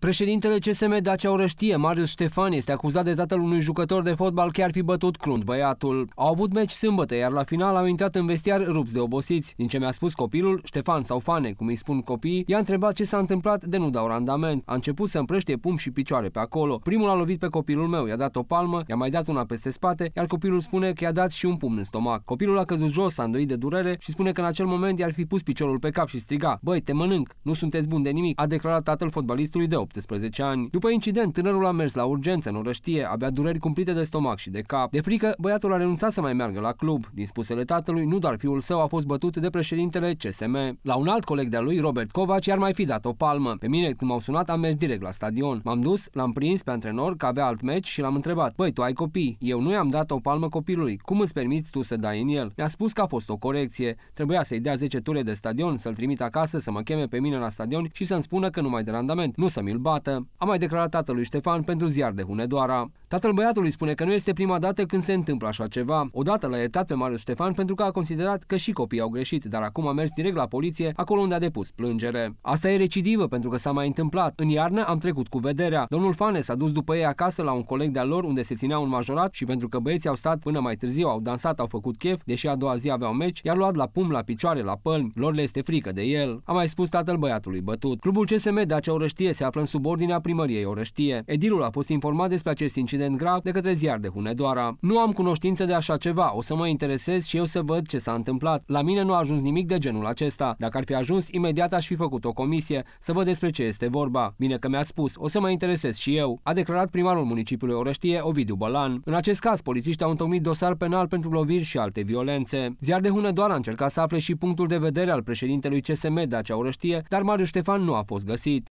Președintele CSM Dacia Orăștie, Marius Ștefan, este acuzat de tatăl unui jucător de fotbal chiar fi bătut crunt băiatul. Au avut meci sâmbătă, iar la final au intrat în vestiar rupți de obosiți. Din ce mi-a spus copilul, Ștefan sau Fane, cum îi spun copiii, i-a întrebat ce s-a întâmplat de nu dau randament. A început să împrăștie pumn și picioare pe acolo. Primul a lovit pe copilul meu, i-a dat o palmă, i-a mai dat una peste spate, iar copilul spune că i-a dat și un pumn în stomac. Copilul a căzut jos, s-a îndoit de durere și spune că în acel moment i-ar fi pus piciorul pe cap și striga: "Băi, te mănânc, nu sunteți bun de nimic", a declarat tatăl fotbalistului de 18 ani. După incident, tânărul a mers la urgență în orăștie, avea dureri cumplite de stomac și de cap. De frică, băiatul a renunțat să mai meargă la club. Din spusele tatălui, nu doar fiul său a fost bătut de președintele CSM. La un alt coleg de al lui, Robert Covaci, i-ar mai fi dat o palmă. Pe mine, când m-au sunat, am mers direct la stadion. M-am dus, l-am prins pe antrenor că avea alt meci și l-am întrebat, băi, tu ai copii, eu nu i-am dat o palmă copilului, cum îți permiți tu să dai în el? Mi-a spus că a fost o corecție, trebuia să-i dea 10 ture de stadion, să-l trimit acasă, să mă cheme pe mine la stadion și să-mi spună că nu mai de randament, nu să-mi bată, a mai declarat tatălui Ștefan pentru ziar de Hunedoara. Tatăl băiatului spune că nu este prima dată când se întâmplă așa ceva. Odată l-a iertat pe Marius Ștefan pentru că a considerat că și copiii au greșit, dar acum a mers direct la poliție, acolo unde a depus plângere. Asta e recidivă pentru că s-a mai întâmplat. În iarnă am trecut cu vederea. Domnul Fane s-a dus după ei acasă la un coleg de-al lor unde se ținea un majorat și pentru că băieții au stat până mai târziu, au dansat, au făcut chef, deși a doua zi aveau meci, i-a luat la pum, la picioare, la pălmi. Lor le este frică de el. A mai spus tatăl băiatului bătut. Clubul CSM Dacia Orăștie se află în subordinea primăriei Orăștie. Edilul a fost informat despre acest incident accident grav de către ziar de Hunedoara. Nu am cunoștință de așa ceva, o să mă interesez și eu să văd ce s-a întâmplat. La mine nu a ajuns nimic de genul acesta. Dacă ar fi ajuns, imediat aș fi făcut o comisie să văd despre ce este vorba. Bine că mi-a spus, o să mă interesez și eu, a declarat primarul municipiului Orăștie, Ovidiu Bălan. În acest caz, polițiștii au întocmit dosar penal pentru loviri și alte violențe. Ziar de Hunedoara a încercat să afle și punctul de vedere al președintelui CSM Dacia Orăștie, dar Mariu Ștefan nu a fost găsit.